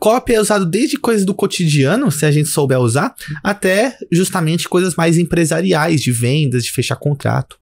Cópia é usado desde coisas do cotidiano, se a gente souber usar, até justamente coisas mais empresariais, de vendas, de fechar contrato.